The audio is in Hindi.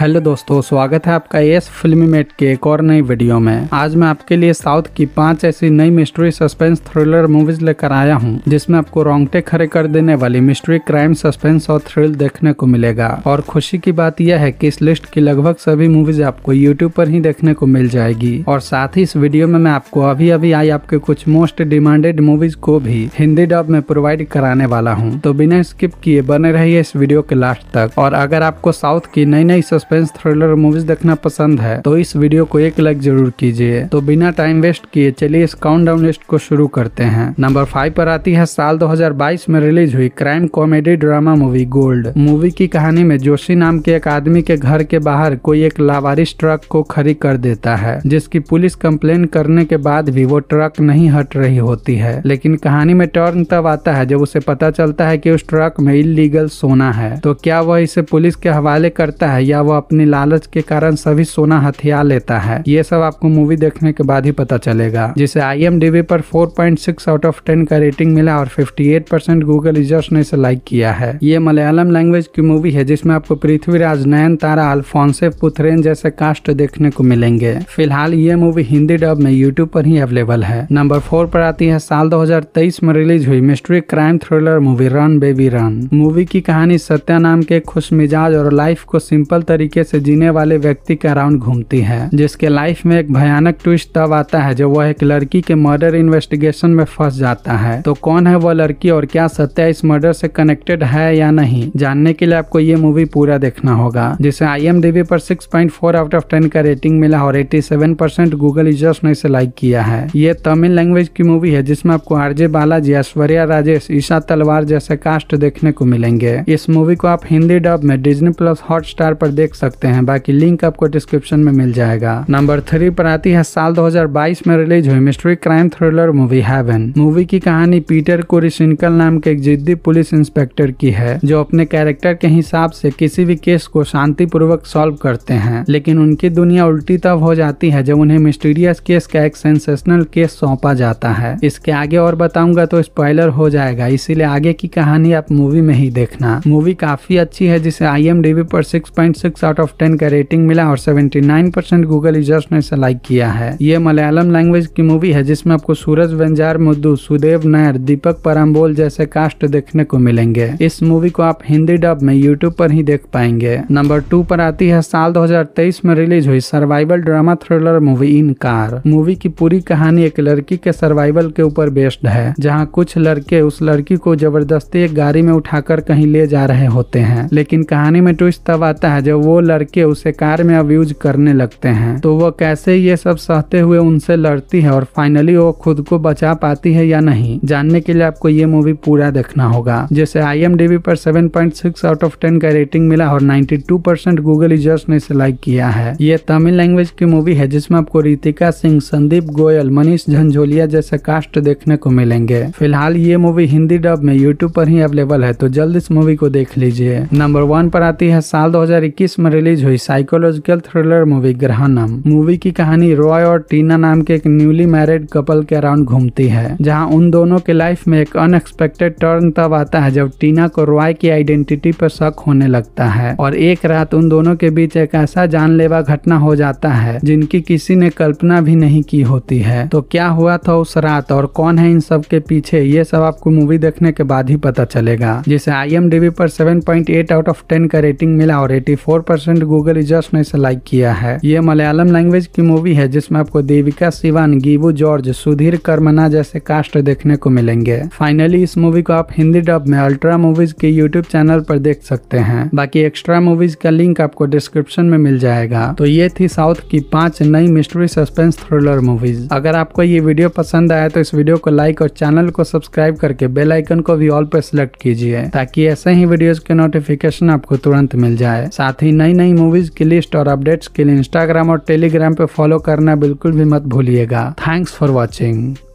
हेलो दोस्तों स्वागत है आपका एस फिल्मी मेट के एक और नई वीडियो में आज मैं आपके लिए साउथ की पांच ऐसी नई मिस्ट्री सस्पेंस थ्रिलर मूवीज लेकर आया हूं जिसमें आपको रोंगटे खड़े कर देने वाली मिस्ट्री क्राइम सस्पेंस और थ्रिल देखने को मिलेगा और खुशी की बात यह है कि इस लिस्ट की लगभग सभी मूवीज आपको यूट्यूब पर ही देखने को मिल जाएगी और साथ ही इस वीडियो में मैं आपको अभी अभी आई आपके कुछ मोस्ट डिमांडेड मूवीज को भी हिंदी डब में प्रोवाइड कराने वाला हूँ तो बिना स्किप किए बने रहिए इस वीडियो के लास्ट तक और अगर आपको साउथ की नई नई सस्पेंस थ्रिलर मूवीज देखना पसंद है तो इस वीडियो को एक लाइक जरूर कीजिए तो बिना टाइम वेस्ट किए चलिए इस काउंट लिस्ट को शुरू करते हैं नंबर फाइव पर आती है साल 2022 में रिलीज हुई crime comedy drama movie gold movie की कहानी में जोशी नाम के एक आदमी के घर के बाहर कोई एक लावारिस ट्रक को खड़ी कर देता है जिसकी पुलिस कंप्लेन करने के बाद भी वो ट्रक नहीं हट रही होती है लेकिन कहानी में टर्न तब आता है जब उसे पता चलता है की उस ट्रक में इलीगल सोना है तो क्या वह इसे पुलिस के हवाले करता है या वह अपनी लालच के कारण सभी सोना हथियार लेता है ये सब आपको मूवी देखने के बाद ही पता चलेगा जिसे आई पर 4.6 आउट ऑफ 10 का रेटिंग मिला और 58 परसेंट गूगल यूजर्स ने इसे लाइक किया है ये मलयालम लैंग्वेज की मूवी है जिसमें आपको पृथ्वीराज नयन तारा अल्फोंसे पुथरेन जैसे कास्ट देखने को मिलेंगे फिलहाल ये मूवी हिंदी डब में यूट्यूब पर ही अवेलेबल है नंबर फोर पर आती है साल 2023 में रिलीज हुई mystery crime thriller movie run baby run movie की कहानी सत्या नाम के खुश मिजाज और लाइफ को सिंपल तरीके तरीके से जीने वाले व्यक्ति के अराउंड घूमती है जिसके लाइफ में एक भयानक ट्विस्ट तब आता है जब वह एक लड़की के मर्डर इन्वेस्टिगेशन में फंस जाता है तो कौन है वह लड़की और क्या सत्या इस मर्डर से कनेक्टेड है या नहीं जानने के लिए आपको ये मूवी पूरा देखना होगा जिसे आई एम पर six point four out of ten का रेटिंग मिला और eighty seven percent Google users ने इसे लाइक किया है ये तमिल लैंग्वेज की मूवी है जिसमें आपको आरजे बालाजी ऐश्वर्या राजेश ईशा तलवार जैसे कास्ट देखने को मिलेंगे इस मूवी को आप हिंदी डब में डिजनी प्लस हॉट स्टार पर देख सकते हैं बाकी लिंक आपको डिस्क्रिप्शन में मिल जाएगा नंबर थ्री पर आती है साल 2022 में रिलीज हुई mystery crime thriller movie heaven movie की कहानी पीटर कुरिशिनकल नाम के एक जिद्दी पुलिस इंस्पेक्टर की है जो अपने कैरेक्टर के हिसाब से किसी भी केस को शांति पूर्वक सॉल्व करते हैं लेकिन उनकी दुनिया उल्टी तब हो जाती है जब उन्हें मिस्टीरियस केस का एक सेंसेशनल केस सौंपा जाता है इसके आगे और बताऊंगा तो स्पॉइलर हो जाएगा इसीलिए आगे की कहानी आप मूवी में ही देखना मूवी काफी अच्छी है जिसे आई पर six point six out of ten का रेटिंग मिला और seventy nine percent Google users ने इसे लाइक किया है ये मलयालम लैंग्वेज की मूवी है जिसमें आपको सूरज वंजार मुद्दू सुदेव नायर दीपक पराम्बोल जैसे कास्ट देखने को मिलेंगे इस मूवी को आप हिंदी डब में यूट्यूब पर ही देख पाएंगे नंबर टू पर आती है साल 2023 में रिलीज हुई survival drama thriller movie in car movie की पूरी कहानी एक लड़की के सर्वाइवल के ऊपर बेस्ड है जहाँ कुछ लड़के उस लड़की को जबरदस्ती एक गाड़ी में उठाकर कहीं ले जा रहे होते हैं लेकिन कहानी में ट्विस्ट तब आता है जब वो लड़के उसे कार में अब्यूज करने लगते हैं तो वह कैसे ये सब सहते हुए उनसे लड़ती है और फाइनली वो खुद को बचा पाती है या नहीं जानने के लिए आपको ये मूवी पूरा देखना होगा जैसे आई पर सिक्स आउट ऑफ टेन का रेटिंग मिला और टू परसेंट गूगल यूजर्स ने इसे लाइक किया है ये तमिल लैंग्वेज की मूवी है जिसमें आपको रितिका सिंह संदीप गोयल मनीष झंझोलिया जैसे कास्ट देखने को मिलेंगे फिलहाल ये मूवी हिंदी डब में यूट्यूब पर ही अवेलेबल है तो जल्द इस मूवी को देख लीजिए नंबर वन पर आती है साल 2021 में में रिलीज हुई psychological thriller movie Grahanam movie की कहानी रॉय और टीना नाम के एक न्यूली मैरिड कपल के अराउंड घूमती है जहाँ उन दोनों के लाइफ में एक अनएक्सपेक्टेड टर्न तब आता है जब टीना को रॉय की आइडेंटिटी पर शक होने लगता है और एक रात उन दोनों के बीच एक ऐसा जानलेवा घटना हो जाता है जिनकी किसी ने कल्पना भी नहीं की होती है तो क्या हुआ था उस रात और कौन है इन सब के पीछे ये सब आपको मूवी देखने के बाद ही पता चलेगा जिसे आई पर एट आउट ऑफ टेन का रेटिंग मिला और फोर पर परसेंट गूगल यूजर्स ने इसे लाइक किया है ये मलयालम लैंग्वेज की मूवी है जिसमें आपको देविका सिवान गीबू जॉर्ज सुधीर कर्मना जैसे कास्ट देखने को मिलेंगे फाइनली इस मूवी को आप हिंदी डब में अल्ट्रा मूवीज के यूट्यूब चैनल पर देख सकते हैं बाकी एक्स्ट्रा मूवीज का लिंक आपको डिस्क्रिप्शन में मिल जाएगा तो ये थी साउथ की पांच नई मिस्ट्री सस्पेंस थ्रिलर मूवीज अगर आपको ये वीडियो पसंद आया तो इस वीडियो को लाइक और चैनल को सब्सक्राइब करके बेल आइकन को भी ऑल पर सिलेक्ट कीजिए ताकि ऐसे ही वीडियोस के नोटिफिकेशन आपको तुरंत मिल जाए साथ ही नई नई नई मूवीज की लिस्ट और अपडेट्स के लिए इंस्टाग्राम और टेलीग्राम पे फॉलो करना बिल्कुल भी मत भूलिएगा थैंक्स फॉर वॉचिंग